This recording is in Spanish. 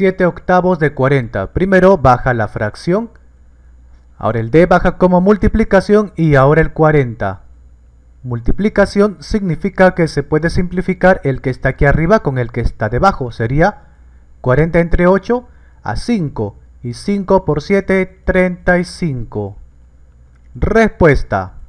7 octavos de 40. Primero baja la fracción. Ahora el D baja como multiplicación y ahora el 40. Multiplicación significa que se puede simplificar el que está aquí arriba con el que está debajo. Sería 40 entre 8 a 5 y 5 por 7, 35. Respuesta.